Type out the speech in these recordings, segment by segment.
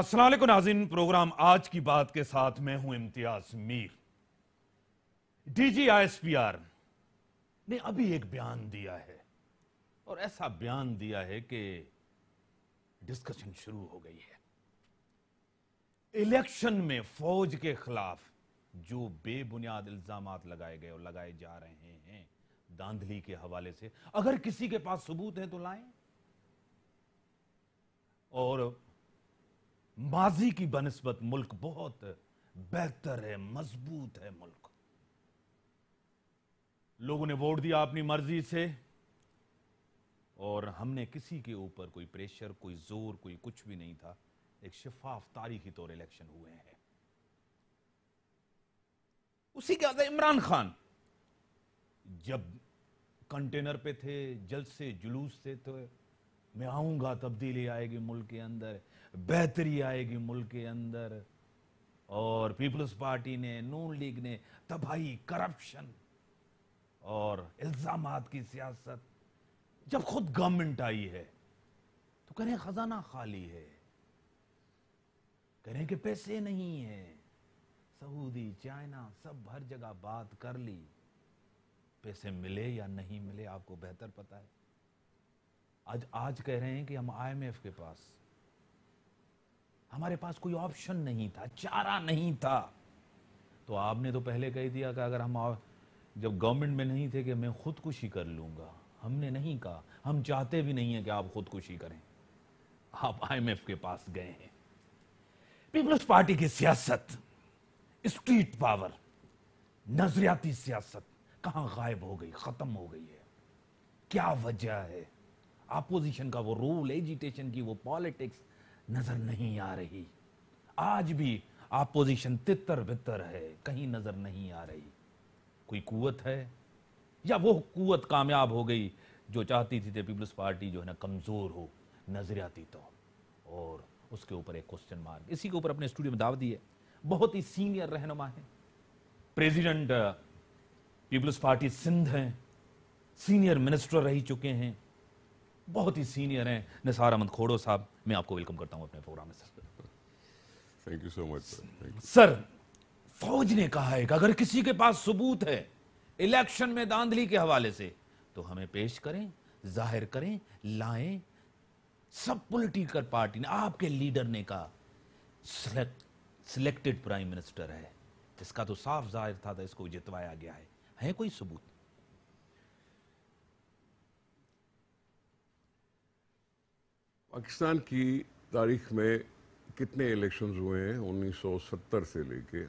असलम नाजिन programme आज की बात के साथ मैं हूं इम्तियाज मीर डीजीआईएसपीआर ने अभी एक बयान दिया है और ऐसा बयान दिया है कि डिस्कशन शुरू हो गई है इलेक्शन में फौज के खिलाफ जो बेबुनियाद इल्जाम लगाए गए और लगाए जा रहे हैं दांधली के हवाले से अगर किसी के पास सबूत है तो लाएं और माजी की बनस्बत मुल्क बहुत बेहतर है मजबूत है मुल्क लोगों ने वोट दिया अपनी मर्जी से और हमने किसी के ऊपर कोई प्रेशर कोई जोर कोई कुछ भी नहीं था एक शिफाफ तारीखी तौर इलेक्शन हुए हैं उसी के आता इमरान खान जब कंटेनर पे थे जलसे जुलूस से तो मैं आऊंगा तब्दीली आएगी मुल्क के अंदर बेहतरी आएगी मुल्क के अंदर और पीपल्स पार्टी ने नून लीग ने तबाही करप्शन और इल्ज़ाम की सियासत जब खुद गवर्नमेंट आई है तो कह रहे खजाना खाली है कह रहे कि पैसे नहीं हैं सऊदी चाइना सब हर जगह बात कर ली पैसे मिले या नहीं मिले आपको बेहतर पता है आज आज कह रहे हैं कि हम आईएमएफ के पास हमारे पास कोई ऑप्शन नहीं था चारा नहीं था तो आपने तो पहले कह दिया कि अगर हम जब गवर्नमेंट में नहीं थे कि मैं खुदकुशी कर लूंगा हमने नहीं कहा हम चाहते भी नहीं है कि आप खुदकुशी करें आप आईएमएफ के पास गए हैं पीपल्स पार्टी की सियासत स्ट्रीट पावर नजरियाती सियासत कहां गायब हो गई खत्म हो गई है क्या वजह है अपोजिशन का वो रूल एजिटेशन की वो पॉलिटिक्स नजर नहीं आ रही आज भी आपोजिशन तितर बितर है कहीं नजर नहीं आ रही कोई कुवत है या वो कुवत कामयाब हो गई जो चाहती थी पीपल्स पार्टी जो है ना कमज़ोर हो नजरियाती तो और उसके ऊपर एक क्वेश्चन मार्क इसी के ऊपर अपने स्टूडियो में दाव दिए बहुत ही सीनियर रहनुमा है प्रेसिडेंट पीपल्स पार्टी सिंध हैं सीनियर मिनिस्टर रह चुके हैं बहुत ही सीनियर हैं निसार अहमद खोड़ो साहब मैं आपको वेलकम करता हूँ अपने प्रोग्राम में sir thank you so much sir फौज ने कहा है कि अगर किसी के पास सबूत है इलेक्शन में दांधली के हवाले से तो हमें पेश करें जाहिर करें लाएं सब पोलिटिकल पार्टी ने आपके लीडर ने कहा सिलेक्टेड प्राइम मिनिस्टर है इसका तो साफ जाहिर था, था इसको जितवाया गया है है कोई सबूत पाकिस्तान की तारीख में कितने इलेक्शंस हुए हैं 1970 से लेके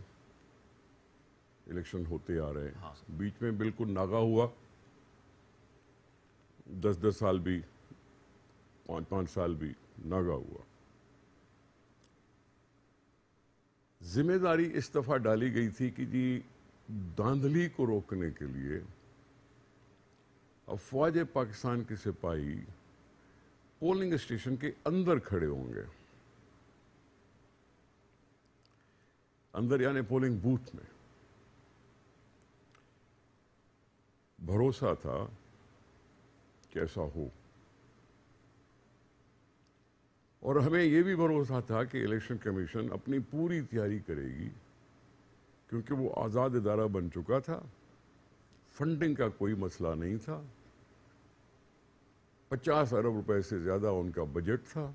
इलेक्शन होते आ रहे हैं हाँ। बीच में बिल्कुल नागा हुआ दस दस साल भी पाँच पाँच साल भी नागा हुआ जिम्मेदारी इस दफ़ा डाली गई थी कि जी धांधली को रोकने के लिए अफवाज पाकिस्तान के सिपाही पोलिंग स्टेशन के अंदर खड़े होंगे अंदर यानी पोलिंग बूथ में भरोसा था कैसा हो और हमें यह भी भरोसा था कि इलेक्शन कमीशन अपनी पूरी तैयारी करेगी क्योंकि वो आज़ाद इदारा बन चुका था फंडिंग का कोई मसला नहीं था पचास अरब रुपए से ज़्यादा उनका बजट था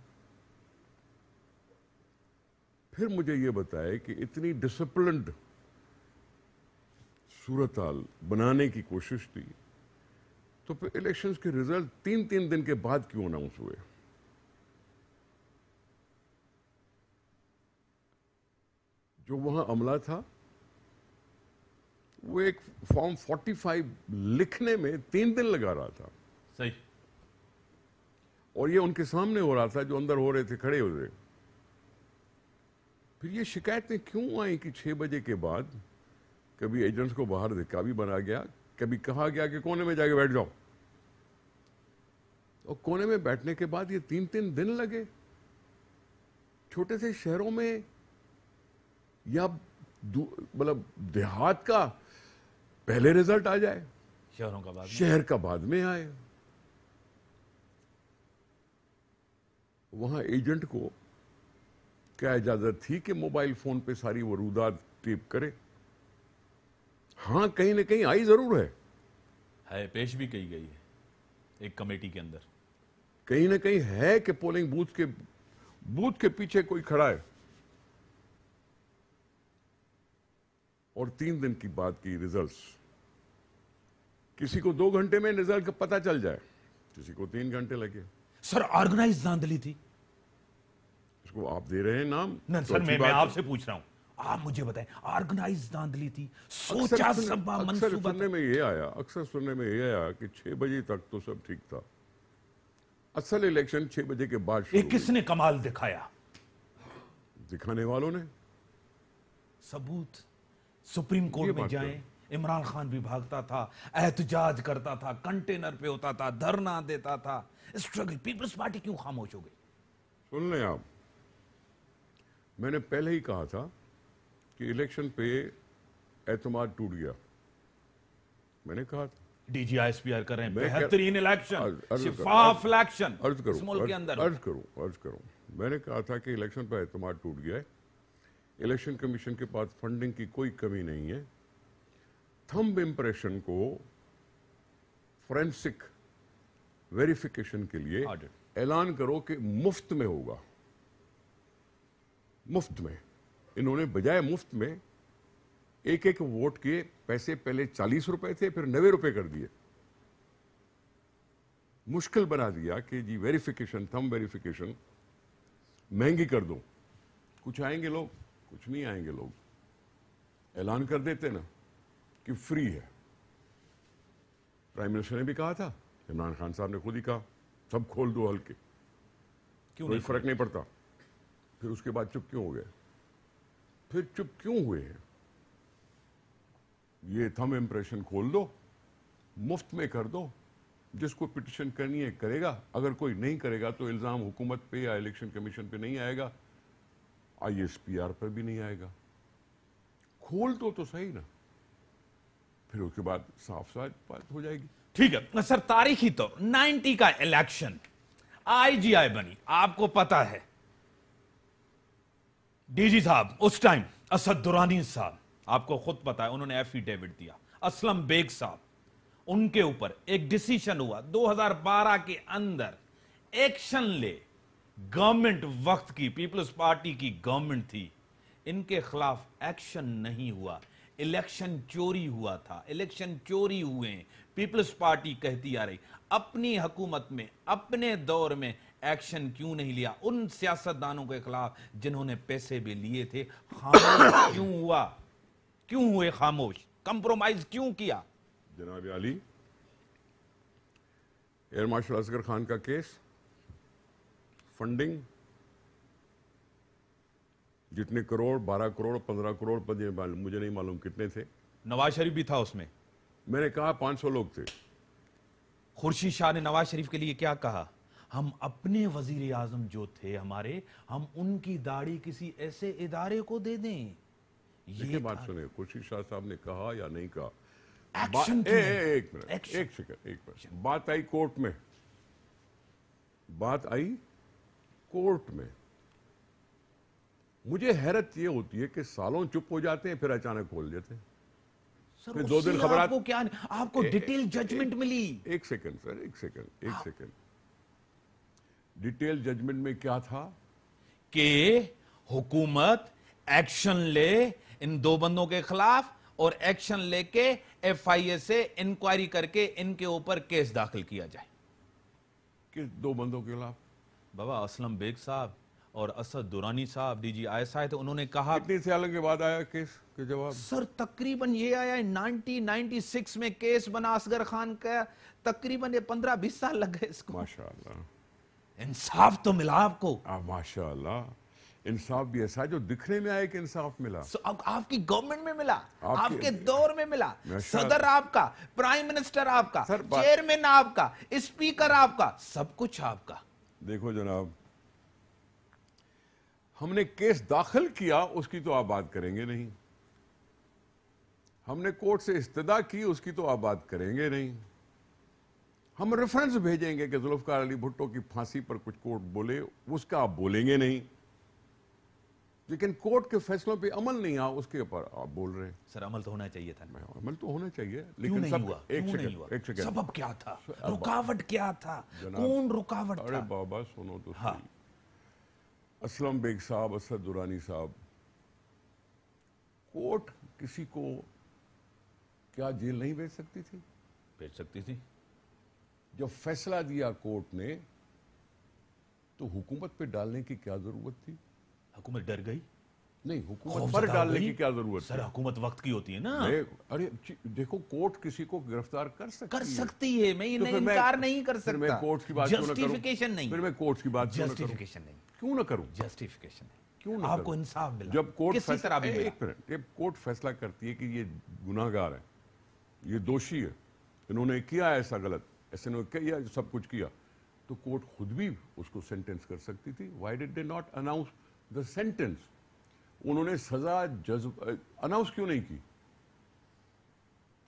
फिर मुझे यह बताए कि इतनी डिसिप्लिन सूरत बनाने की कोशिश थी तो फिर इलेक्शंस के रिजल्ट तीन तीन दिन के बाद क्यों अनाउंस हुए जो वहां अमला था वो एक फॉर्म 45 लिखने में तीन दिन लगा रहा था सही और ये उनके सामने हो रहा था जो अंदर हो रहे थे खड़े हो रहे फिर ये शिकायतें क्यों आई कि छः बजे के बाद कभी एजेंट्स को बाहर भी बना गया कभी कहा गया कि कोने में जाके बैठ जाओ और कोने में बैठने के बाद ये तीन तीन दिन लगे छोटे से शहरों में या मतलब देहात का पहले रिजल्ट आ जाए शहरों का बाद शहर का बाद में आए वहां एजेंट को क्या इजाज़त थी कि मोबाइल फ़ोन पे सारी वरूदात टेप करे हां कहीं ना कहीं आई ज़रूर है है पेश भी कही गई है एक कमेटी के अंदर कहीं ना कहीं है कि पोलिंग बूथ के बूथ के पीछे कोई खड़ा है और तीन दिन की बात की रिजल्ट्स किसी को दो घंटे में रिजल्ट का पता चल जाए किसी को तीन घंटे लगे सर ऑर्गेनाइज धांधली थी इसको आप दे रहे हैं नाम ना तो सर मैं, मैं आपसे पूछ रहा हूं आप मुझे बताएं ऑर्गेनाइज धांधली थी सोचा सभा मंसूबा सुनने में ये आया अक्सर सुनने में ये आया कि छह बजे तक तो सब ठीक था असल इलेक्शन छह बजे के बाद ये किसने कमाल दिखाया दिखाने वालों ने सबूत सुप्रीम कोर्ट में तो जाएं इमरान खान भी भागता था एहतजाज करता था कंटेनर पे होता था धरना देता था स्ट्रगल पीपल्स पार्टी क्यों खामोश हो गई सुन लें आप मैंने पहले ही कहा था कि इलेक्शन पे एतमाद टूट गया मैंने कहा था डीजीआईएसपीआर कर रहे हैं बेहतरीन इलेक्शन इलेक्शन अर्ज करो के अंदर अर्ज अर्ज मैंने कहा था कि इलेक्शन पर एतमाद टूट गया है इलेक्शन कमीशन के पास फंडिंग की कोई कमी नहीं है थंब इंप्रेशन को फोरेंसिक वेरिफिकेशन के लिए ऐलान करो कि मुफ्त में होगा मुफ्त में इन्होंने बजाय मुफ्त में एक एक वोट के पैसे पहले चालीस रुपए थे फिर नबे रुपए कर दिए मुश्किल बना दिया कि जी वेरिफिकेशन थम वेरिफिकेशन महंगी कर दो कुछ आएंगे लोग कुछ नहीं आएंगे लोग ऐलान कर देते ना कि फ्री है प्राइम मिनिस्टर ने भी कहा था इमरान खान साहब ने खुद ही कहा सब खोल दो हल्के क्यों कोई फर्क नहीं पड़ता फिर उसके बाद चुप क्यों हो गए फिर चुप क्यों हुए हैं ये थम इंप्रेशन खोल दो मुफ्त में कर दो जिसको पिटिशन करनी है करेगा अगर कोई नहीं करेगा तो इल्ज़ाम हुकूमत पे या इलेक्शन कमीशन पे नहीं आएगा आईएसपीआर पर भी नहीं आएगा खोल दो तो सही ना फिर उसके बाद साफ साफ बात हो जाएगी ठीक है सर तारीखी तो 90 का इलेक्शन आईजीआई बनी आपको पता है डीजी साहब उस टाइम असद दुरानी साहब आपको खुद पता है उन्होंने एफिडेविट दिया असलम बेग साहब उनके ऊपर एक डिसीशन हुआ 2012 के अंदर एक्शन ले गवर्नमेंट वक्त की पीपल्स पार्टी की गवर्नमेंट थी इनके खिलाफ एक्शन नहीं हुआ इलेक्शन चोरी हुआ था इलेक्शन चोरी हुए हैं पीपल्स पार्टी कहती आ रही अपनी हुकूमत में अपने दौर में एक्शन क्यों नहीं लिया उन सियासतदानों के खिलाफ जिन्होंने पैसे भी लिए थे खामोश क्यों हुआ क्यों हुए खामोश कंप्रोमाइज क्यों किया जनाब अली एयर मार्शल असगर खान का केस फंडिंग जितने करोड़ बारह करोड़ पंद्रह करोड़ पद मुझे नहीं मालूम कितने थे नवाज शरीफ भी था उसमें मैंने कहा पांच सौ लोग थे खुर्शीद शाह ने नवाज शरीफ के लिए क्या कहा हम अपने वजीर आजम जो थे हमारे हम उनकी दाढ़ी किसी ऐसे इदारे को दे दें ये बात सुने खुर्शीद शाह साहब ने कहा या नहीं कहा ए, ए, एक एक एक बात आई कोर्ट में बात आई कोर्ट में मुझे हैरत ये होती है कि सालों चुप हो जाते हैं फिर अचानक खोल देते हैं सर दो दिन खबर आपको क्या आपको डिटेल जजमेंट मिली एक सेकंड सर एक सेकंड एक हाँ। सेकंड डिटेल जजमेंट में क्या था कि हुकूमत एक्शन ले इन दो बंदों के खिलाफ और एक्शन लेके एफआईए से इंक्वायरी करके इनके ऊपर केस दाखिल किया जाए किस दो बंदों के खिलाफ बाबा असलम बेग साहब और असद दुरानी साहब डी जी आई आए थे उन्होंने कहा कितनी सालों के बाद आया केस के जवाब सर तकरीबन ये आया नाइनटीन नाइनटी सिक्स में केस बना असगर खान का तकरीबन ये पंद्रह बीस साल लग गए इसको माशाल्लाह इंसाफ तो मिला आपको माशाल्लाह इंसाफ भी ऐसा जो दिखने में आया कि इंसाफ मिला so, आप, आपकी गवर्नमेंट में मिला आपके, आपके दौर में मिला सदर आपका प्राइम मिनिस्टर आपका चेयरमैन आपका स्पीकर आपका सब कुछ आपका देखो जनाब हमने केस दाखिल किया उसकी तो आप बात करेंगे नहीं हमने कोर्ट से इस्तदा की उसकी तो आप बात करेंगे नहीं हम रेफरेंस भेजेंगे कि जुल्फकार अली भुट्टो की फांसी पर कुछ कोर्ट बोले उसका आप बोलेंगे नहीं लेकिन कोर्ट के फैसलों पे अमल नहीं आ उसके ऊपर आप बोल रहे हैं सर अमल तो होना चाहिए था अमल तो होना चाहिए लेकिन सब हुआ? एक सेकंड एक सेकंड सबब क्या था रुकावट क्या था कौन रुकावट अरे बाबा सुनो तो हाँ। असलम बेग साहब असद दुरानी साहब कोर्ट किसी को क्या जेल नहीं भेज सकती थी भेज सकती थी जब फैसला दिया कोर्ट ने तो हुकूमत पे डालने की क्या ज़रूरत थी हुकूमत डर गई नहीं हुकूमत पर डालने की क्या जरूरत सर हुकूमत वक्त की होती है ना अरे देखो कोर्ट किसी को गिरफ्तार कर सकती कर सकती है मैं तो इनकार नहीं कर सकता मैं कोर्ट की बात जस्टिफिकेशन नहीं फिर मैं कोर्ट की बात जस्टिफिकेशन नहीं क्यों ना करूं जस्टिफिकेशन क्यों ना आपको इंसाफ मिला जब कोर्ट किसी तरह भी एक मिनट जब कोर्ट फैसला करती है कि ये गुनाहगार है ये दोषी है इन्होंने किया ऐसा गलत ऐसे इन्होंने किया सब कुछ किया तो कोर्ट खुद भी उसको सेंटेंस कर सकती थी why did they not announce the sentence उन्होंने सजा जज्ब अनाउंस क्यों नहीं की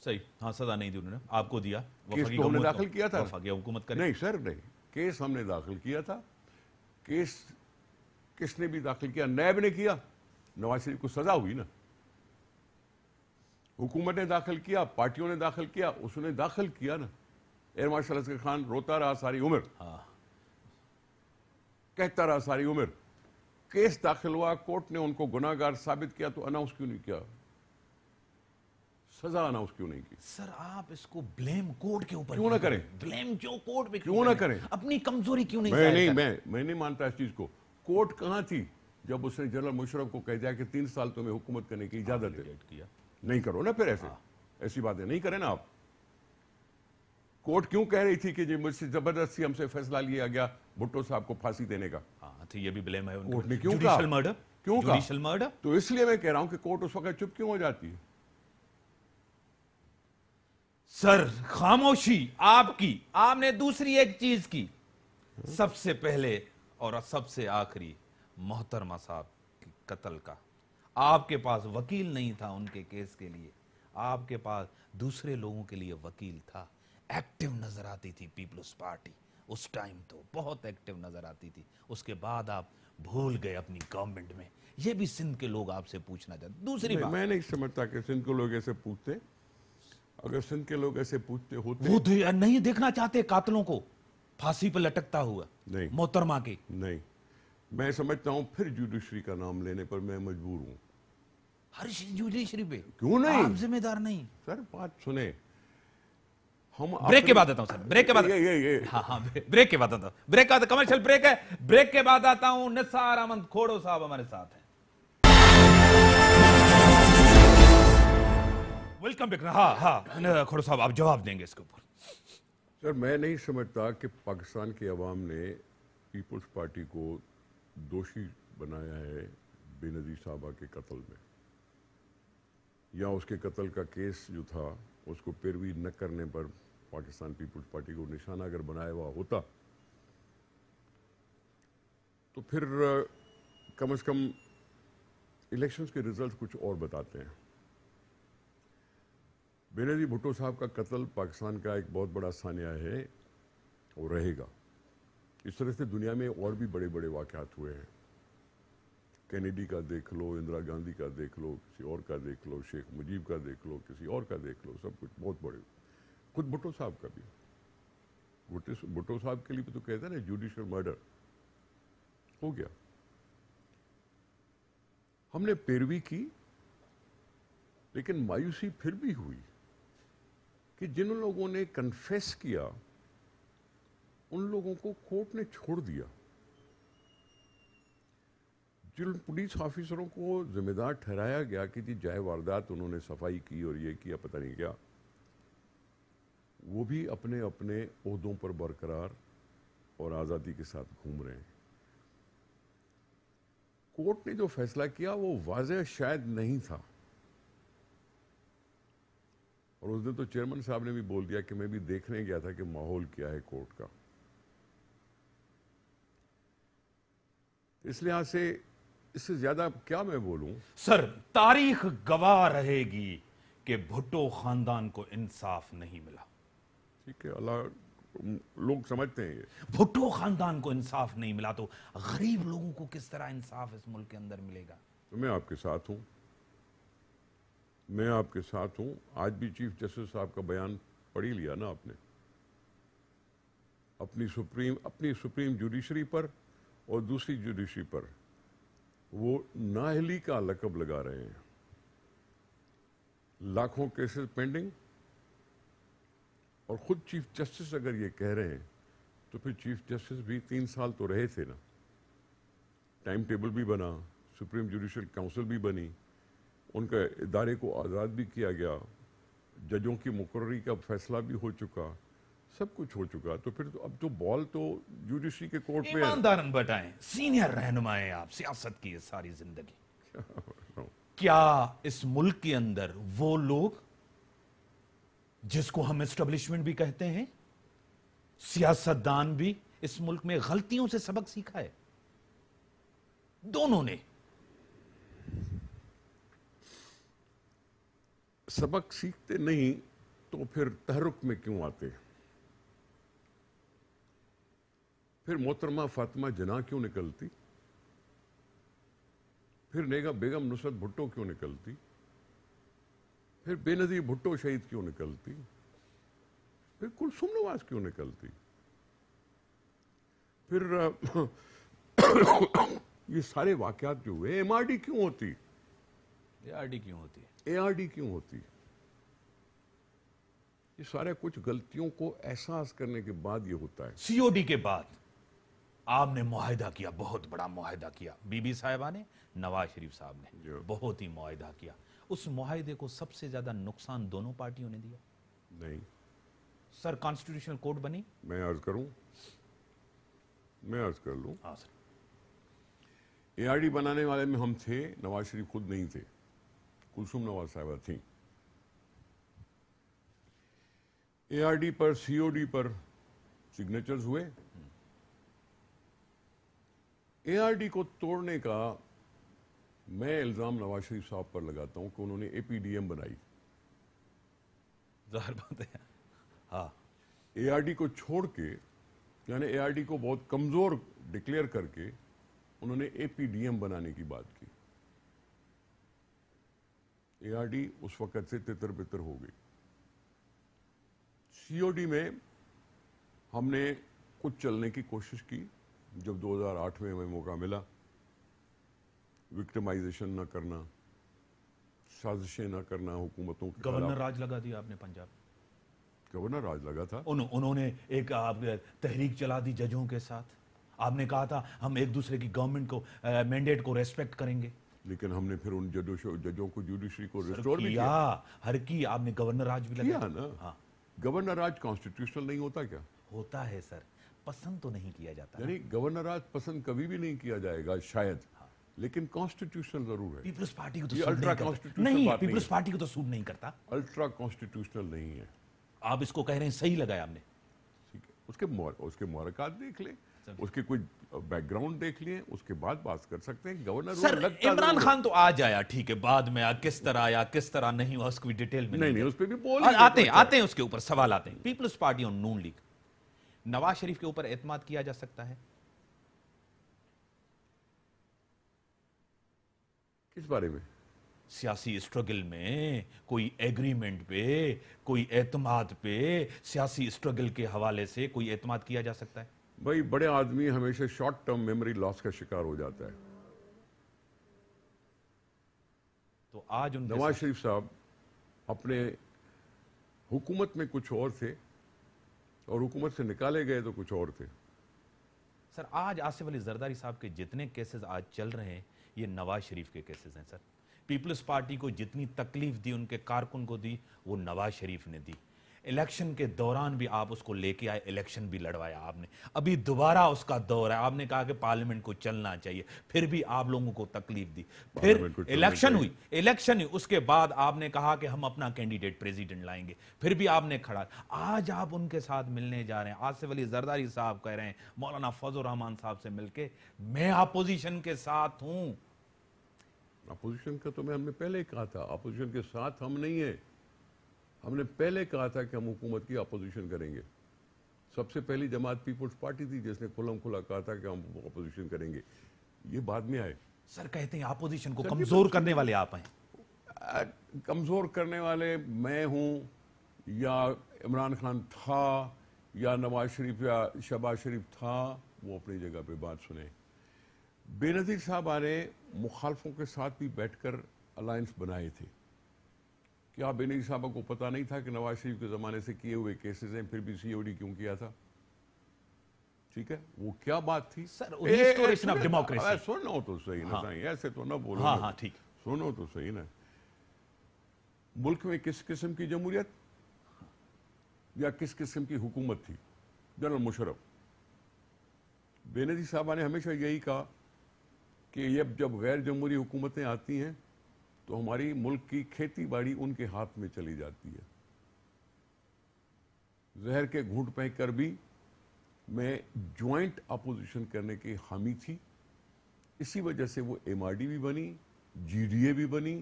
सही हाँ सजा नहीं दी उन्होंने आपको दिया केस तो हमने दाखिल किया था हुकूमत करें नहीं सर नहीं केस हमने दाखिल किया था केस किसने भी दाखिल किया नैब ने किया नवाज शरीफ को सजा हुई ना हुकूमत ने दाखिल किया पार्टियों ने दाखिल किया उसने दाखिल किया ना एयर मार्शल असगर खान रोता रहा सारी उम्र हाँ कहता रहा सारी उम्र केस दाखिल हुआ कोर्ट ने उनको गुनागार साबित किया तो अनाउंस क्यों नहीं किया सजा अनाउंस क्यों नहीं की सर आप इसको ब्लेम कोर्ट के ऊपर क्यों ना करें ब्लेम क्यों कोर्ट पे क्यों, ना करें अपनी कमजोरी क्यों नहीं मैं नहीं मैं मैं नहीं मानता इस चीज को कोर्ट कहां थी जब उसने जनरल मुशरफ को कह दिया कि तीन साल तुम्हें तो हुकूमत करने की इजाजत है किया नहीं करो ना फिर ऐसे हाँ। ऐसी बातें नहीं करें ना आप कोर्ट क्यों कह रही थी कि जी मुझसे जबरदस्ती हमसे फैसला लिया गया भुट्टो साहब को फांसी देने का थे ये भी ब्लेम है उनका क्यों कहा मर्डर क्यों कहा मर्डर तो इसलिए मैं कह रहा हूं कि कोर्ट उस वक्त चुप क्यों हो जाती है सर खामोशी आपकी आपने दूसरी एक चीज की सबसे पहले और सबसे आखिरी मोहतरमा साहब कत्ल का आपके पास वकील नहीं था उनके केस के लिए आपके पास दूसरे लोगों के लिए वकील था एक्टिव नजर आती थी पीपल्स पार्टी उस टाइम तो बहुत एक्टिव नज़र आती थी उसके बाद आप भूल गए अपनी गवर्नमेंट में ये भी सिंध के लोग आपसे पूछना चाहते दूसरी बात मैं नहीं समझता कि सिंध के लोग ऐसे पूछते अगर सिंध के लोग ऐसे पूछते होते वो तो नहीं देखना चाहते कातलों को फांसी पर लटकता हुआ नहीं मोहतरमा की नहीं मैं समझता हूँ फिर जुडिशरी का नाम लेने पर मैं मजबूर हूँ हर जुडिशरी पे क्यों नहीं आप जिम्मेदार नहीं सर बात सुने हम ब्रेक के बाद आता हूं सर ब्रेक के बाद ये ये ये हाँ हाँ ब्रेक के बाद आता हूं ब्रेक का कमर्शियल ब्रेक है ब्रेक के बाद आता हूं निसार अहमद खोड़ो साहब हमारे साथ हैं वेलकम बैक हाँ हाँ खोड़ो साहब आप जवाब देंगे इसके ऊपर सर मैं नहीं समझता कि पाकिस्तान की आवाम ने पीपल्स पार्टी को दोषी बनाया है बेनजीर साहबा के कत्ल में या उसके कत्ल का केस जो था उसको पैरवी न करने पर पाकिस्तान पीपुल्स पार्टी को निशाना अगर बनाया हुआ होता तो फिर कम से कम इलेक्शंस के रिजल्ट कुछ और बताते हैं बेनजी भुट्टो साहब का कत्ल पाकिस्तान का एक बहुत बड़ा सानिया है और रहेगा इस तरह से दुनिया में और भी बड़े बड़े वाक़ात हुए हैं कैनेडी का देख लो इंदिरा गांधी का देख लो किसी और का देख लो शेख मुजीब का देख लो किसी और का देख लो सब कुछ बहुत बड़े खुद भुट्टो साहब का भी भुट्टो साहब के लिए भी तो कहते हैं ना जुडिशल मर्डर हो गया हमने पैरवी की लेकिन मायूसी फिर भी हुई कि जिन लोगों ने कन्फेस किया उन लोगों को कोर्ट ने छोड़ दिया जिन पुलिस ऑफिसरों को जिम्मेदार ठहराया गया कि जी जाए वारदात उन्होंने सफाई की और ये किया पता नहीं क्या वो भी अपने अपने अहदों पर बरकरार और आज़ादी के साथ घूम रहे हैं कोर्ट ने जो फैसला किया वो वाज शायद नहीं था और उस दिन तो चेयरमैन साहब ने भी बोल दिया कि मैं भी देखने गया था कि माहौल क्या है कोर्ट का इस लिहाज से इससे ज्यादा क्या मैं बोलूं सर तारीख गवाह रहेगी कि भुट्टो खानदान को इंसाफ नहीं मिला ठीक है अल्लाह लोग समझते हैं भुट्टो खानदान को इंसाफ नहीं मिला तो गरीब लोगों को किस तरह इंसाफ इस मुल्क के अंदर मिलेगा तो मैं आपके साथ हूँ मैं आपके साथ हूँ आज भी चीफ जस्टिस साहब का बयान पढ़ी लिया ना आपने अपनी सुप्रीम अपनी सुप्रीम जुडिशरी पर और दूसरी जुडिशरी पर वो नाहली का लकब लगा रहे हैं लाखों केसेस पेंडिंग और ख़ुद चीफ जस्टिस अगर ये कह रहे हैं तो फिर चीफ जस्टिस भी तीन साल तो रहे थे ना टाइम टेबल भी बना सुप्रीम जुडिशल काउंसिल भी बनी उनका इदारे को आज़ाद भी किया गया जजों की मुकर्री का फैसला भी हो चुका सब कुछ हो चुका तो फिर तो अब तो बॉल तो जुडिशरी के कोर्ट में ईमानदारन बताएं सीनियर रहनुमाए आप सियासत की सारी जिंदगी क्या इस मुल्क के अंदर वो लोग जिसको हम एस्टेब्लिशमेंट भी कहते हैं सियासतदान भी इस मुल्क में गलतियों से सबक सीखा है दोनों ने सबक सीखते नहीं तो फिर तहरुक में क्यों आते हैं फिर मोहतरमा फातिमा जना क्यों निकलती फिर नेगा बेगम नुसरत भुट्टो क्यों निकलती फिर बेनजीर भुट्टो शहीद क्यों निकलती फिर कुलसुम नवाज क्यों निकलती फिर ये सारे वाकयात जो हुए एमआरडी क्यों होती एआरडी क्यों होती एआरडी क्यों होती ये सारे कुछ गलतियों को एहसास करने के बाद ये होता है सीओडी के बाद आपने मुहिदा किया बहुत बड़ा मुहिदा किया बीबी साहिबा ने नवाज शरीफ साहब ने बहुत ही मुहिदा किया उस मुहिदे को सबसे ज्यादा नुकसान दोनों पार्टियों ने दिया नहीं सर कॉन्स्टिट्यूशनल कोर्ट बनी मैं अर्ज करूं मैं अर्ज कर लू हाँ सर एआरडी बनाने वाले में हम थे नवाज शरीफ खुद नहीं थे कुलसुम नवाज साहबा थी डी पर सीओडी पर सिग्नेचर्स हुए एआरडी हम्म। को तोड़ने का मैं इल्ज़ाम नवाज शरीफ साहब पर लगाता हूं कि उन्होंने एपीडीएम बनाई जाहिर बात है हाँ ए आर डी को छोड़ के यानी ए आर डी को बहुत कमज़ोर डिक्लेयर करके उन्होंने ए पी डी एम बनाने की बात की ए आर डी उस वक़्त से तितर बितर हो गई सी ओ डी में हमने कुछ चलने की कोशिश की जब 2008 में हमें मौका मिला विक्टिमाइजेशन ना करना साजिशें ना करना हुकूमतों के गवर्नर राज लगा दिया आपने पंजाब गवर्नर राज लगा था उन, उन्होंने एक आप तहरीक चला दी जजों के साथ आपने कहा था हम एक दूसरे की गवर्नमेंट को मैंडेट को रेस्पेक्ट करेंगे लेकिन हमने फिर उन जजों जजों को जुडिशरी को रिस्टोर भी किया हर की आपने गवर्नर राज भी लगाया ना हाँ गवर्नर राज कॉन्स्टिट्यूशनल नहीं होता क्या होता है सर पसंद तो नहीं किया जाता यानी गवर्नर राज पसंद कभी भी नहीं किया जाएगा शायद लेकिन कॉन्स्टिट्यूशनल जरूर है पीपल्स पार्टी को तो अल्ट्रा कॉन्स्टिट्यूशनल नहीं पीपल्स पार्टी को तो सूट नहीं करता अल्ट्रा कॉन्स्टिट्यूशनल नहीं है आप इसको कह रहे हैं सही लगाया हमने ठीक है उसके उसके मुहरकत देख लें उसके कोई बैकग्राउंड देख लिए उसके बाद बात कर सकते हैं गवर्नर सर इमरान खान तो आज आया ठीक है बाद में आ किस तरह आया किस तरह नहीं हुआ उसकी डिटेल में नहीं नहीं, नहीं उस पर भी बोल आते हैं आते हैं उसके ऊपर सवाल आते हैं पीपल्स पार्टी और नून लीग नवाज शरीफ के ऊपर एतमाद किया जा सकता है किस बारे में सियासी स्ट्रगल में कोई एग्रीमेंट पे कोई एतमाद पे सियासी स्ट्रगल के हवाले से कोई एतमाद किया जा सकता है भाई बड़े आदमी हमेशा शॉर्ट टर्म मेमोरी लॉस का शिकार हो जाता है तो आज उन नवाज शरीफ साहब अपने हुकूमत में कुछ और थे और हुकूमत से निकाले गए तो कुछ और थे सर आज आसिफ अली जरदारी साहब के जितने केसेस आज चल रहे हैं ये नवाज शरीफ के केसेस हैं सर पीपल्स पार्टी को जितनी तकलीफ दी उनके कारकुन को दी वो नवाज शरीफ ने दी इलेक्शन के दौरान भी आप उसको लेके आए इलेक्शन भी लड़वाया आपने अभी दोबारा उसका दौर है आपने कहा कि पार्लियामेंट को चलना चाहिए फिर भी आप लोगों को तकलीफ दी फिर इलेक्शन हुई इलेक्शन हुई उसके बाद आपने कहा कि हम अपना कैंडिडेट प्रेसिडेंट लाएंगे फिर भी आपने खड़ा आज आप उनके साथ मिलने जा रहे हैं आसिफ अली जरदारी साहब कह रहे हैं मौलाना फजल रहमान साहब से मिलकर मैं अपोजिशन के साथ हूं अपोजिशन का तो मैं हमने पहले ही कहा था अपोजिशन के साथ हम नहीं है हमने पहले कहा था कि हम हुकूमत की अपोजिशन करेंगे सबसे पहली जमात पीपुल्स पार्टी थी जिसने खुलम खुला कहा था कि हम अपोजिशन करेंगे ये बाद में आए सर कहते हैं अपोजिशन को कमजोर करने वाले आप हैं कमजोर करने वाले मैं हूं या इमरान खान था या नवाज शरीफ या शहबाज शरीफ था वो अपनी जगह पे बात सुने बेनज़ीर साहब आने मुखालफों के साथ भी बैठकर अलायंस बनाए थे क्या बेनई साहब को पता नहीं था कि नवाज शरीफ के ज़माने से किए हुए केसेस हैं फिर भी सीओडी क्यों किया था ठीक है वो क्या बात थी सर डेमोक्रेसी सुनो तो सही ना हाँ। ऐसे तो ना बोलो हाँ हाँ ठीक सुनो तो सही ना मुल्क में किस किस्म की जमहूरियत या किस किस्म की हुकूमत थी जनरल मुशरफ बेनजी साहबा ने हमेशा यही कहा कि ये जब गैर जमहूरी हुकूमतें आती हैं तो हमारी मुल्क की खेती बाड़ी उनके हाथ में चली जाती है जहर के घूट फेंक कर भी मैं ज्वाइंट अपोजिशन करने की हामी थी इसी वजह से वो एमआरडी भी बनी जीडीए भी बनी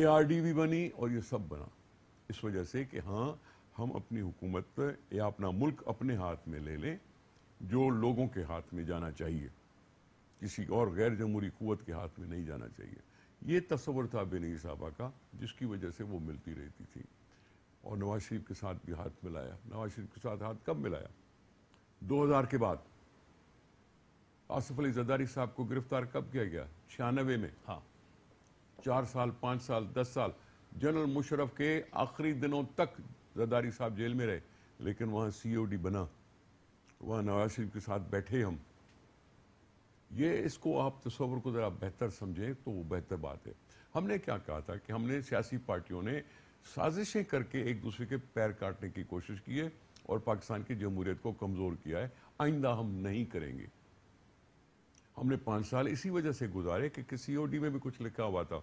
एआरडी भी बनी और ये सब बना इस वजह से कि हाँ हम अपनी हुकूमत या अपना मुल्क अपने हाथ में ले लें जो लोगों के हाथ में जाना चाहिए किसी और गैर जमहूरी क़वत के हाथ में नहीं जाना चाहिए ये तस्वर था बेनी साहबा का जिसकी वजह से वो मिलती रहती थी और नवाज शरीफ के साथ भी हाथ मिलाया नवाज शरीफ के साथ हाथ कब मिलाया 2000 के बाद आसफ अली जदारी साहब को गिरफ्तार कब किया गया छियानवे में हाँ चार साल पांच साल दस साल जनरल मुशरफ के आखिरी दिनों तक जदारी साहब जेल में रहे लेकिन वहां सी बना वहां नवाज शरीफ के साथ बैठे हम ये इसको आप तस्वर को ज़रा बेहतर समझें तो वो बेहतर बात है हमने क्या कहा था कि हमने सियासी पार्टियों ने साजिशें करके एक दूसरे के पैर काटने की कोशिश की है और पाकिस्तान की जमहूरियत को कमज़ोर किया है आइंदा हम नहीं करेंगे हमने पाँच साल इसी वजह से गुजारे कि किसी ओडी में भी कुछ लिखा हुआ था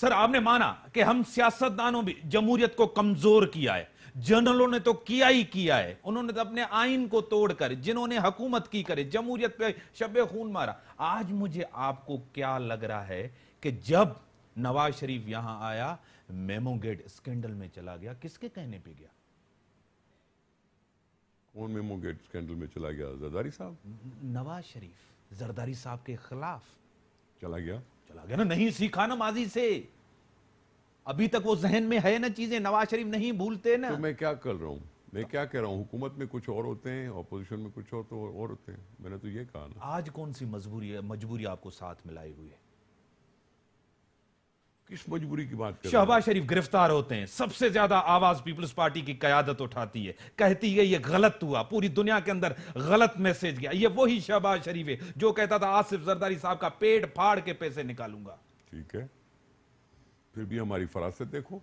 सर आपने माना कि हम सियासतदानों भी जमहूरियत को कमजोर किया है जनरलों ने तो किया ही किया है उन्होंने तो अपने आइन को तोड़कर जिन्होंने हुकूमत की करे जमहूरियत पे शब खून मारा आज मुझे आपको क्या लग रहा है कि जब नवाज शरीफ यहां आया मेमोगेट स्कैंडल में चला गया किसके कहने पे गया कौन मेमोगेट स्कैंडल में चला गया जरदारी साहब नवाज शरीफ जरदारी साहब के खिलाफ चला गया चला गया ना नहीं सीखा ना माजी से अभी तक वो जहन में है ना चीजें नवाज शरीफ नहीं भूलते ना तो मैं क्या कर रहा हूँ मैं क्या कह रहा हूँ हुकूमत में कुछ और होते हैं अपोजिशन में कुछ और तो और होते हैं मैंने तो ये कहा ना आज कौन सी मजबूरी है मजबूरी आपको साथ मिलाई हुई है किस मजबूरी की बात शहबाज शरीफ गिरफ्तार होते हैं सबसे ज्यादा आवाज पीपल्स पार्टी की कयादत उठाती है कहती है ये गलत हुआ पूरी दुनिया के अंदर गलत मैसेज गया ये वही शहबाज शरीफ है जो कहता था आसिफ जरदारी साहब का पेट फाड़ के पैसे निकालूंगा ठीक है फिर भी हमारी फरासत देखो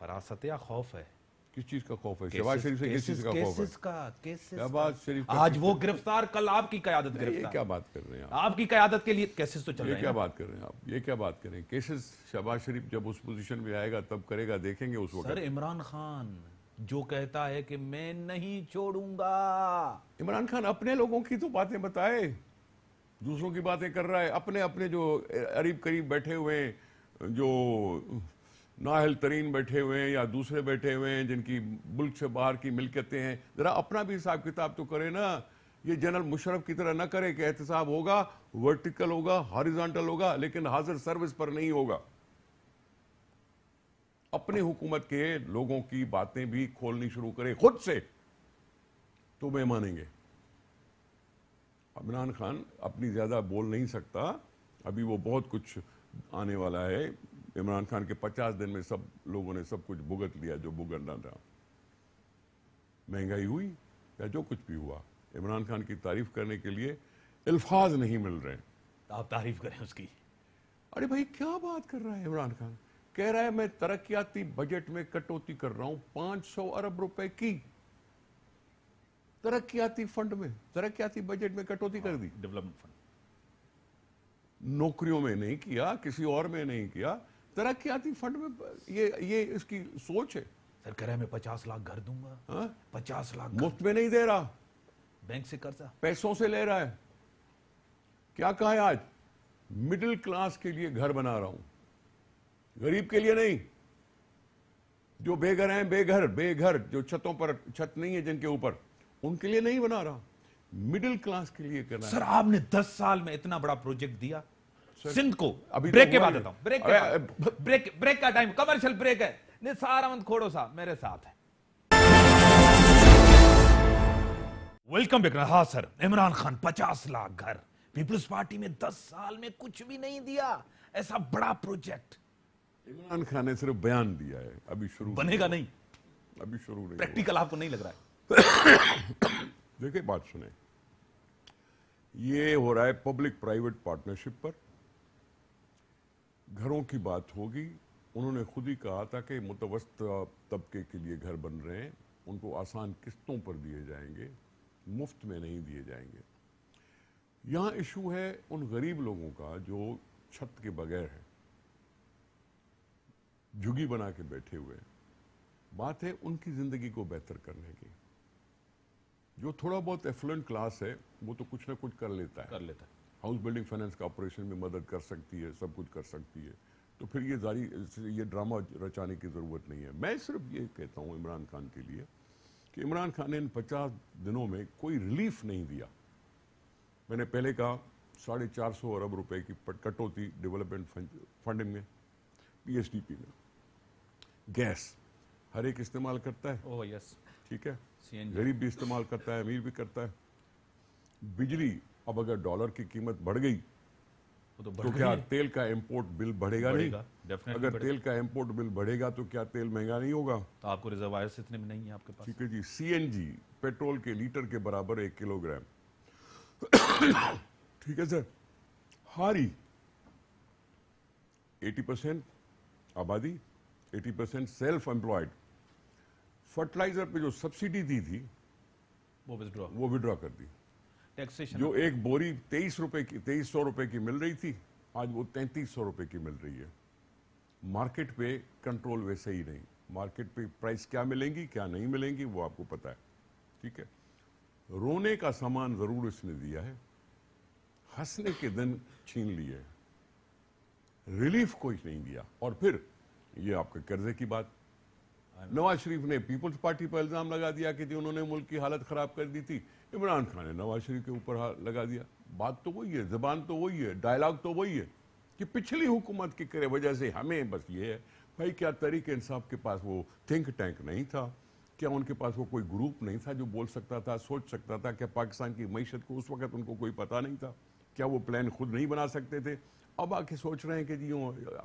फरासत या खौफ है किस चीज का खौफ है शहबाज शरीफ से किस चीज का खौफ है शहबाज शरीफ आज वो गिरफ्तार कल आपकी क्यादत गिरफ्तार क्या बात कर रहे हैं आपकी क्यादत के लिए केसेस तो चल रहे हैं क्या बात कर रहे हैं आप ये क्या बात करें केसेस शहबाज शरीफ जब उस पोजिशन में आएगा तब करेगा देखेंगे उस वक्त इमरान खान जो कहता है कि मैं नहीं छोड़ूंगा इमरान खान अपने लोगों की तो बातें बताए दूसरों की बातें कर रहा है अपने अपने जो अरीब करीब बैठे हुए जो नाहल तरीन बैठे हुए हैं या दूसरे बैठे हुए हैं जिनकी मुल्क से बाहर की मिलकतें हैं ज़रा अपना भी हिसाब किताब तो करें ना ये जनरल मुशरफ की तरह ना करें कि एहतसाब होगा वर्टिकल होगा हॉरिजॉन्टल होगा लेकिन हाजिर सर्विस पर नहीं होगा अपनी हुकूमत के लोगों की बातें भी खोलनी शुरू करें खुद से तो मैं मानेंगे इमरान खान अपनी ज़्यादा बोल नहीं सकता अभी वो बहुत कुछ आने वाला है इमरान खान के 50 दिन में सब लोगों ने सब कुछ भुगत लिया जो भुगतना था महंगाई हुई या जो कुछ भी हुआ इमरान खान की तारीफ करने के लिए अल्फाज नहीं मिल रहे तो आप तारीफ करें उसकी अरे भाई क्या बात कर रहा है इमरान खान कह रहा है मैं तरक्याती बजट में कटौती कर रहा हूं 500 अरब रुपए की तरक्याती फंड में तरक्याती बजट में कटौती कर हाँ, दी डेवलपमेंट फंड नौकरियों में नहीं किया किसी और में नहीं किया तरक्याती फंड में ये ये इसकी सोच है सर कह रहे मैं पचास लाख घर दूंगा हाँ? पचास लाख मुफ्त में नहीं दे रहा बैंक से कर्जा पैसों से ले रहा है क्या कहा है आज मिडिल क्लास के लिए घर बना रहा हूं गरीब के लिए नहीं जो बेघर हैं बेघर बेघर जो छतों पर छत नहीं है जिनके ऊपर उनके लिए नहीं बना रहा मिडिल क्लास के लिए करना सर आपने दस साल में इतना बड़ा प्रोजेक्ट दिया सिंध को अभी तो ब्रेक के बाद देता हूं ब्रेक ब्रेक ब्रेक का टाइम कमर्शियल ब्रेक है निसारमंद खोड़ो साहब मेरे साथ है वेलकम बैक हाँ सर इमरान खान पचास लाख घर पीपल्स पार्टी में दस साल में कुछ भी नहीं दिया ऐसा बड़ा प्रोजेक्ट इमरान खान ने सिर्फ बयान दिया है अभी शुरू बनेगा नहीं अभी शुरू नहीं प्रैक्टिकल आपको नहीं लग रहा है देखिए बात सुने ये हो रहा है पब्लिक प्राइवेट पार्टनरशिप पर घरों की बात होगी उन्होंने खुद ही कहा था कि मुतवस्त तबके के लिए घर बन रहे हैं उनको आसान किस्तों पर दिए जाएंगे मुफ्त में नहीं दिए जाएंगे यहाँ इशू है उन गरीब लोगों का जो छत के बगैर है झुगी बना के बैठे हुए बात है उनकी ज़िंदगी को बेहतर करने की जो थोड़ा बहुत एफ्लुएंट क्लास है वो तो कुछ ना कुछ कर लेता है कर लेता है हाउस बिल्डिंग फाइनेंस ऑपरेशन में मदद कर सकती है सब कुछ कर सकती है तो फिर ये जारी ये ड्रामा रचाने की ज़रूरत नहीं है मैं सिर्फ ये कहता हूँ इमरान खान के लिए कि इमरान खान ने इन पचास दिनों में कोई रिलीफ नहीं दिया मैंने पहले कहा साढ़े चार सौ अरब रुपए की कटौती डेवलपमेंट फंडिंग में पीएसडीपी में गैस हर एक इस्तेमाल करता है ओह यस ठीक है गरीब भी इस्तेमाल करता है अमीर भी करता है बिजली अब अगर डॉलर की कीमत बढ़ गई तो, तो क्या तेल का इंपोर्ट बिल बढ़ेगा, बढ़ेगा नहीं अगर तेल का इम्पोर्ट बिल बढ़ेगा तो क्या तेल महंगा नहीं होगा तो आपको रिजर्वायर्स इतने में नहीं है आपके पास ठीक है जी सीएनजी पेट्रोल के लीटर के बराबर एक किलोग्राम ठीक है सर हारी 80 परसेंट आबादी 80 परसेंट सेल्फ एम्प्लॉयड फर्टिलाइजर पे जो सब्सिडी दी थी वो विद्रॉ वो विड्रॉ कर दी टैक्सेशन जो एक बोरी तेईस रुपए की तेईस सौ रुपए की मिल रही थी आज वो तैंतीस सौ रुपए की मिल रही है मार्केट पे कंट्रोल वैसे ही नहीं मार्केट पे प्राइस क्या मिलेंगी क्या नहीं मिलेंगी वो आपको पता है ठीक है रोने का सामान जरूर इसने दिया है हंसने के दिन छीन लिए है रिलीफ कोई नहीं दिया और फिर ये आपके कर्जे की बात नवाज शरीफ ने पीपुल्स पार्टी पर इल्जाम लगा दिया कि जी उन्होंने मुल्क की हालत खराब कर दी थी इमरान खान ने नवाज शरीफ के ऊपर हाथ लगा दिया बात तो वही है जबान तो वही है डायलॉग तो वही है कि पिछली हुकूमत की करे वजह से हमें बस ये है भाई क्या तरीक इंसाफ के पास वो थिंक टैंक नहीं था क्या उनके पास वो कोई ग्रुप नहीं था जो बोल सकता था सोच सकता था क्या पाकिस्तान की मीशत को उस वक्त उनको कोई पता नहीं था क्या वो प्लान खुद नहीं बना सकते थे अब आके सोच रहे हैं कि जी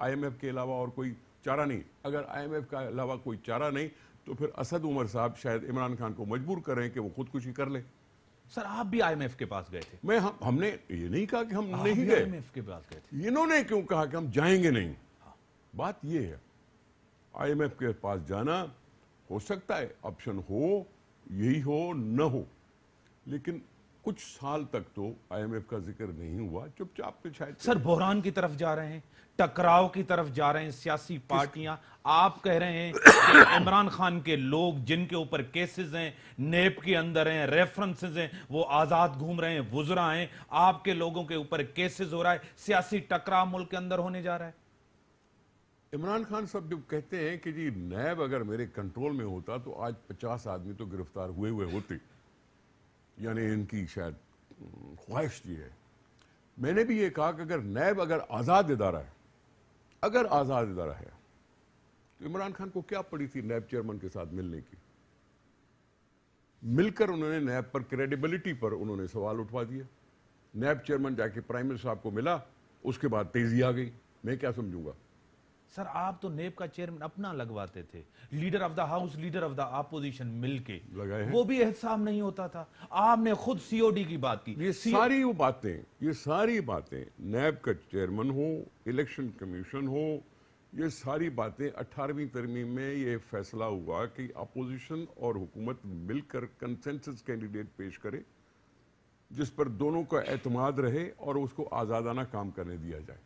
आईएमएफ के अलावा और कोई चारा नहीं अगर आईएमएफ का अलावा कोई चारा नहीं तो फिर असद उमर साहब शायद इमरान खान को मजबूर करें कि वो खुदकुशी कर लें सर आप भी आईएमएफ के पास गए थे मैं हम हमने ये नहीं कहा कि हम नहीं गए आईएमएफ के पास गए थे इन्होंने क्यों कहा कि हम जाएंगे नहीं हाँ। बात ये है आईएमएफ के पास जाना हो सकता है ऑप्शन हो यही हो न हो लेकिन कुछ साल तक तो आईएमएफ का जिक्र नहीं हुआ चुपचाप पे शायद तो। सर बहरान की तरफ जा रहे हैं टकराव की तरफ जा रहे हैं सियासी पार्टियां आप कह रहे हैं इमरान खान के लोग जिनके ऊपर केसेस हैं नेप के अंदर हैं रेफरेंसेस हैं वो आज़ाद घूम रहे हैं वुजरा हैं आपके लोगों के ऊपर केसेस हो रहा है सियासी टकराव मुल्क के अंदर होने जा रहा है इमरान खान साहब जब कहते हैं कि जी नैब अगर मेरे कंट्रोल में होता तो आज पचास आदमी तो गिरफ्तार हुए हुए होते यानी इनकी शायद हम्म, ख्वाहिश ये है मैंने भी ये कहा कि अगर नैब अगर आज़ाद इदारा है अगर आज़ाद इदारा है तो इमरान खान को क्या पड़ी थी नैब चेयरमैन के साथ मिलने की मिलकर उन्होंने नैब पर क्रेडिबिलिटी पर उन्होंने सवाल उठवा दिया नैब चेयरमैन जाके प्राइम मिनिस्टर साहब को मिला उसके बाद तेज़ी आ गई मैं क्या समझूंगा सर आप तो नेप का चेयरमैन अपना लगवाते थे leader of the house leader of the opposition मिलके वो भी एहसाब नहीं होता था आपने खुद सीओडी की बात की ये CO... सारी वो बातें ये सारी बातें नैब का चेयरमैन हो इलेक्शन कमीशन हो ये सारी बातें अठारहवीं तरमीम में ये फैसला हुआ कि अपोजिशन और हुकूमत मिलकर कंसेंसस कैंडिडेट पेश करे जिस पर दोनों का एतमाद रहे और उसको आज़ादाना काम करने दिया जाए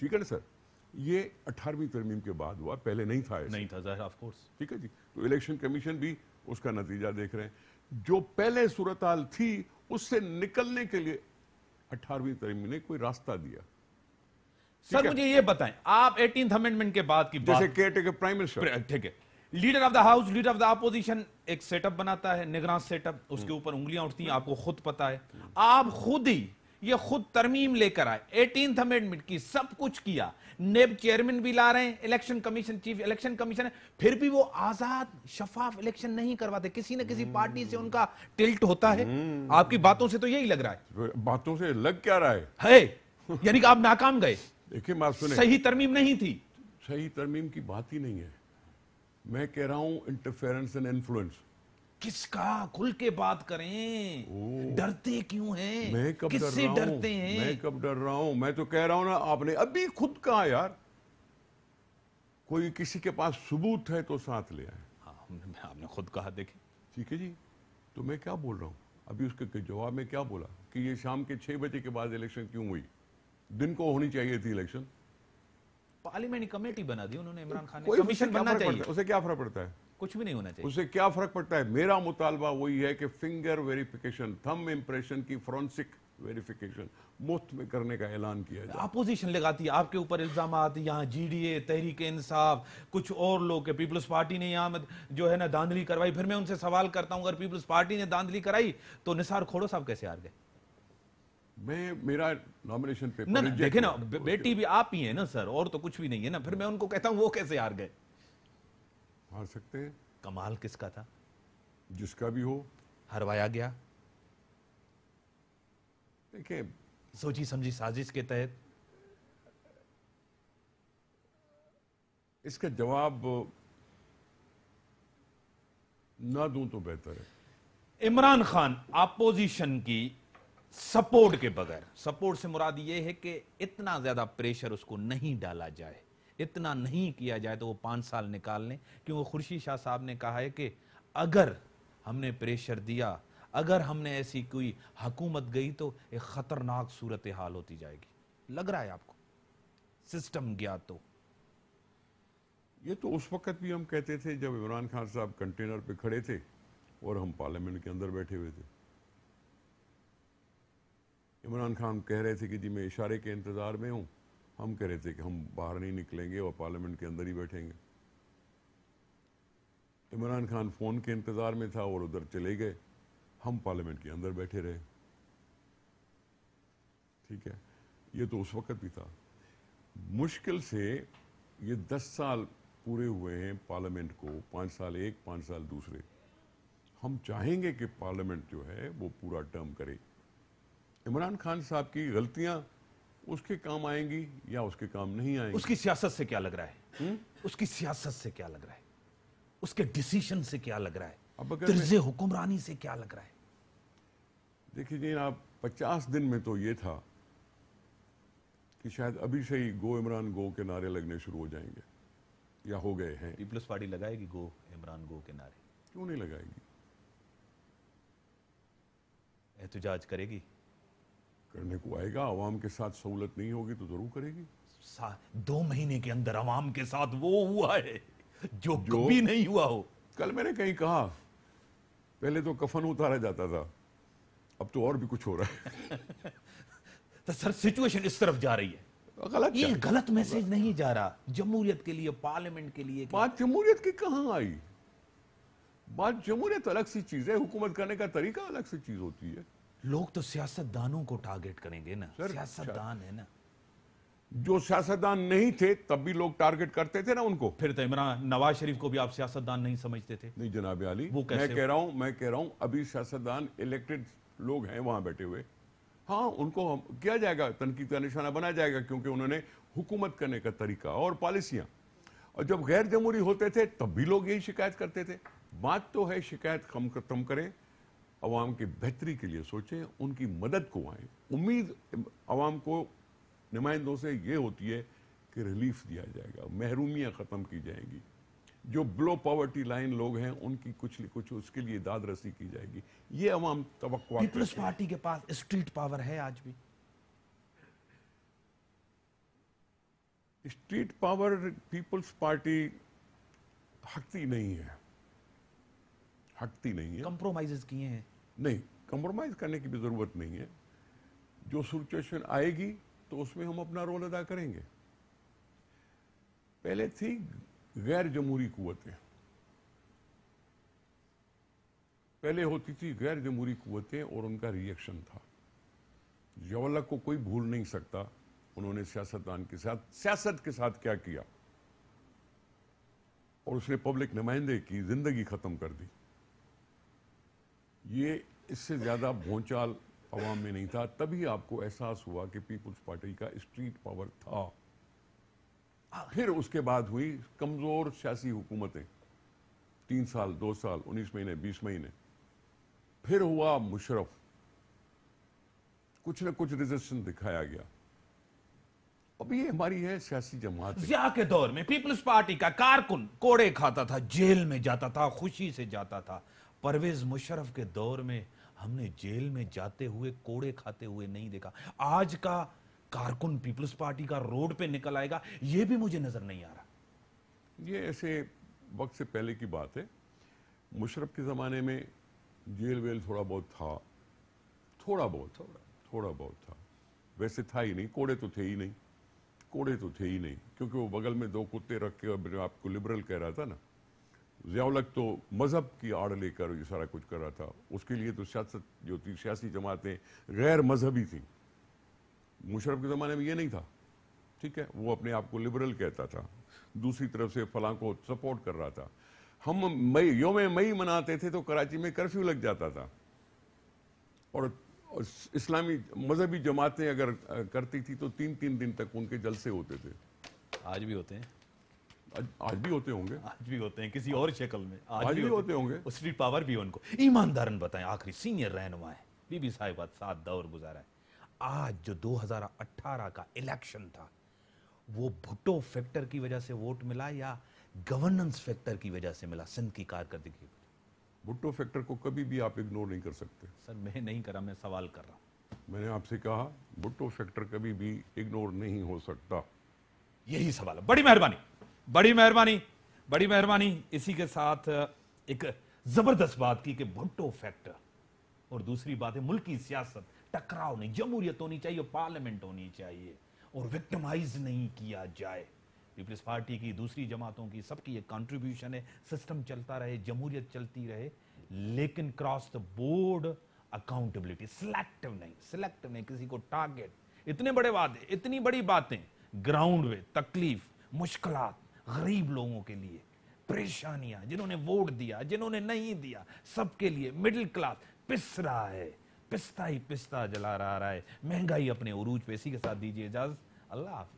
ठीक है ना सर ये 18वीं तरमीम के बाद हुआ पहले नहीं था नहीं था जाहिर ऑफ कोर्स ठीक है जी तो इलेक्शन कमीशन भी उसका नतीजा देख रहे हैं जो पहले सूरत थी उससे निकलने के लिए 18वीं तरमीम ने कोई रास्ता दिया सर मुझे ये बताएं आप एटीन अमेंडमेंट के बाद की जैसे के प्राइम मिनिस्टर ठीक है leader of the house leader of the opposition एक सेटअप बनाता है निगरान सेटअप उसके हम्म। ऊपर उंगलियां उठती हैं आपको खुद पता है आप खुद ही ये खुद तरमीम लेकर आए एटीन अमेंडमेंट की सब कुछ किया नेब चेयरमैन भी ला रहे हैं election commission chief election commission फिर भी वो आजाद शफाफ इलेक्शन नहीं करवाते किसी न किसी पार्टी से उनका टिल्ट होता है हम्म। आपकी बातों से तो यही लग रहा है बातों से लग क्या रहा है, है। यानी कि आप नाकाम गए देखिए सुने सही तरमीम नहीं थी सही तरमीम की बात ही नहीं है मैं कह रहा हूं इंटरफेरेंस एंड इन्फ्लुएंस किसका खुल के बात करें डरते क्यों हैं मैं कब डर रहा डरते हैं मैं कब डर रहा हूं मैं तो कह रहा हूं ना आपने अभी खुद कहा यार कोई किसी के पास सबूत है तो साथ ले आए हाँ, आपने खुद कहा देखे ठीक है जी तो मैं क्या बोल रहा हूं अभी उसके जवाब में क्या बोला कि ये शाम के छह बजे के बाद इलेक्शन क्यों हुई दिन को होनी चाहिए थी इलेक्शन पार्लियामेंट कमेटी बना दी उन्होंने इमरान खान ने कमीशन बनना चाहिए उसे क्या फर्क पड़ता है कुछ भी नहीं होना चाहिए उसे क्या फर्क पड़ता है मेरा मुतालबा वही है कि फिंगर वेरिफिकेशन थम इंप्रेशन की फॉरेंसिक वेरिफिकेशन मुफ्त में करने का ऐलान किया जाए अपोजिशन लगाती है आपके ऊपर इल्जाम यहाँ जी डी ए तहरीक इंसाफ कुछ और लोग के पीपल्स पार्टी ने यहाँ जो है ना धांधली करवाई फिर मैं उनसे सवाल करता हूँ अगर पीपल्स पार्टी ने धांधली कराई तो निसार खोड़ो साहब कैसे हार गए मैं मेरा नॉमिनेशन पेपर देखे ना बेटी भी आप ही है ना सर और तो कुछ भी नहीं है ना फिर मैं उनको कहता हूँ वो कैसे हार गए हार सकते हैं कमाल किसका था जिसका भी हो हरवाया गया देखिए सोची समझी साजिश के तहत इसका जवाब ना दूं तो बेहतर है इमरान खान अपोजिशन की सपोर्ट के बगैर सपोर्ट से मुराद ये है कि इतना ज्यादा प्रेशर उसको नहीं डाला जाए इतना नहीं किया जाए तो वो पाँच साल निकाल लें क्योंकि खुर्शी शाह साहब ने कहा है कि अगर हमने प्रेशर दिया अगर हमने ऐसी कोई हकूमत गई तो एक ख़तरनाक सूरत हाल होती जाएगी लग रहा है आपको सिस्टम गया तो ये तो उस वक्त भी हम कहते थे जब इमरान खान साहब कंटेनर पे खड़े थे और हम पार्लियामेंट के अंदर बैठे हुए थे इमरान खान कह रहे थे कि जी मैं इशारे के इंतज़ार में हूँ हम कह रहे थे कि हम बाहर नहीं निकलेंगे और पार्लियामेंट के अंदर ही बैठेंगे इमरान खान फ़ोन के इंतज़ार में था और उधर चले गए हम पार्लियामेंट के अंदर बैठे रहे ठीक है ये तो उस वक़्त भी था मुश्किल से ये दस साल पूरे हुए हैं पार्लियामेंट को पाँच साल एक पांच साल दूसरे हम चाहेंगे कि पार्लियामेंट जो है वो पूरा टर्म करे इमरान खान साहब की गलतियां उसके काम आएंगी या उसके काम नहीं आएंगी उसकी सियासत से क्या लग रहा है उसकी सियासत से क्या लग रहा है उसके डिसीशन से क्या लग रहा है अब अगर हुक्मरानी से क्या लग रहा है देखिए जी आप पचास दिन में तो ये था कि शायद अभी से ही गो इमरान गो के नारे लगने शुरू हो जाएंगे या हो गए हैं पीपल्स पार्टी लगाएगी गो इमरान गो के नारे क्यों नहीं लगाएगी एहतजाज करेगी करने को आएगा आवाम के साथ सहूलत नहीं होगी तो जरूर करेगी दो महीने के अंदर आवाम के साथ वो हुआ है जो, जो कभी नहीं हुआ हो कल मैंने कहीं कहा पहले तो कफन उतारा जाता था अब तो और भी कुछ हो रहा है तो सर सिचुएशन इस तरफ जा रही है गलत ये गलत मैसेज नहीं जा रहा जमहूरियत के लिए पार्लियामेंट के लिए बात जमहूरियत की कहां आई बात जमहूरियत अलग सी चीज है हुकूमत करने का तरीका अलग सी चीज होती है लोग तो सियासतदानों को टारगेट करेंगे ना सियासतदान है ना जो सियासतदान नहीं थे तब भी लोग टारगेट करते थे ना उनको फिर तो इमरान नवाज शरीफ को भी आप सियासतदान नहीं समझते थे नहीं जनाब अली वो कैसे मैं कह रहा हूं मैं कह रहा हूं अभी सियासतदान इलेक्टेड लोग हैं वहां बैठे हुए हाँ उनको हम किया जाएगा तनकीद का निशाना बनाया जाएगा क्योंकि उन्होंने हुकूमत करने का तरीका और पॉलिसियां और जब गैर जमहूरी होते थे तब भी लोग यही शिकायत करते थे बात तो है शिकायत कम खत्म करें आवाम की बेहतरी के लिए सोचें उनकी मदद को आए उम्मीद आवाम को नुमाइंदों से ये होती है कि रिलीफ दिया जाएगा महरूमियाँ ख़त्म की जाएंगी जो ब्लो पावर्टी लाइन लोग हैं उनकी कुछ कुछ उसके लिए दाद रसी की जाएगी ये अवाम तो पीपल्स पार्टी के पास स्ट्रीट पावर है आज भी स्ट्रीट पावर पीपल्स पार्टी हकती नहीं है हकती नहीं है कंप्रोमाइजेस किए हैं नहीं कंप्रोमाइज़ करने की भी ज़रूरत नहीं है जो सिचुएशन आएगी तो उसमें हम अपना रोल अदा करेंगे पहले थी गैर जमहूरी कुतें पहले होती थी गैर जमहूरी कुतें और उनका रिएक्शन था जवाहरलाल को कोई भूल नहीं सकता उन्होंने सियासतदान के साथ सियासत के साथ क्या किया और उसने पब्लिक नुमाइंदे की जिंदगी खत्म कर दी ये इससे ज़्यादा भोंचाल आवाम में नहीं था तभी आपको एहसास हुआ कि पीपुल्स पार्टी का स्ट्रीट पावर था फिर उसके बाद हुई कमज़ोर सियासी हुकूमतें तीन साल दो साल उन्नीस महीने बीस महीने फिर हुआ मुशरफ कुछ ना कुछ रेजिस्टेंस दिखाया गया अब ये हमारी है सियासी जमात जिया के दौर में पीपल्स पार्टी का कारकुन कोड़े खाता था जेल में जाता था खुशी से जाता था परवेज मुशरफ के दौर में हमने जेल में जाते हुए कोड़े खाते हुए नहीं देखा आज का कारकुन पीपल्स पार्टी का रोड पे निकल आएगा ये भी मुझे नजर नहीं आ रहा ये ऐसे वक्त से पहले की बात है मुशरफ के ज़माने में जेल वेल थोड़ा बहुत था थोड़ा बहुत थोड़ा थोड़ा बहुत था वैसे था ही नहीं कोड़े तो थे ही नहीं कोड़े तो थे ही नहीं क्योंकि वो बगल में दो कुत्ते रख के और आपको लिबरल कह रहा था ना जियाउलक तो मज़हब की आड़ लेकर ये सारा कुछ कर रहा था उसके लिए तो सियासत जो थी सियासी जमातें गैर मजहबी थी मुशरफ के ज़माने में ये नहीं था ठीक है वो अपने आप को लिबरल कहता था दूसरी तरफ से फलां को सपोर्ट कर रहा था हम मई योम मई मनाते थे तो कराची में कर्फ्यू लग जाता था और इस्लामी मजहबी जमातें अगर करती थी तो तीन तीन दिन तक उनके जलसे होते थे आज भी होते हैं आज भी होते होंगे आज भी होते हैं किसी और शक्ल में आज, आज भी, भी होते होंगे स्ट्रीट पावर भी उनको ईमानदारन बताएं आखिरी सीनियर रहनुमा है बीबी साहिबा सात दौर गुजारा है आज जो 2018 का इलेक्शन था वो भुट्टो फैक्टर की वजह से वोट मिला या गवर्नेंस फैक्टर की वजह से मिला सिंध की कारकर्दगी की भुट्टो फैक्टर को कभी भी आप इग्नोर नहीं कर सकते सर मैं नहीं करा मैं सवाल कर रहा हूँ मैंने आपसे कहा भुट्टो फैक्टर कभी भी इग्नोर नहीं हो सकता यही सवाल है बड़ी मेहरबानी बड़ी मेहरबानी बड़ी मेहरबानी इसी के साथ एक जबरदस्त बात की कि भुट्टो फैक्टर और दूसरी बात है मुल्क की सियासत टकराव नहीं जमहूरियत होनी चाहिए पार्लियामेंट होनी चाहिए और विक्टिमाइज नहीं किया जाए पीपल्स पार्टी की दूसरी जमातों की सबकी एक कॉन्ट्रीब्यूशन है सिस्टम चलता रहे जमहूरियत चलती रहे लेकिन cross the board accountability selective नहीं सिलेक्टिव नहीं किसी को टारगेट इतने बड़े वादे इतनी बड़ी बातें ग्राउंड में तकलीफ मुश्किलात गरीब लोगों के लिए परेशानियां जिन्होंने वोट दिया जिन्होंने नहीं दिया सबके लिए मिडिल क्लास पिस रहा है पिस्ता ही पिस्ता जला रहा है महंगाई अपने उरूज पे इसी के साथ दीजिए इजाजत अल्लाह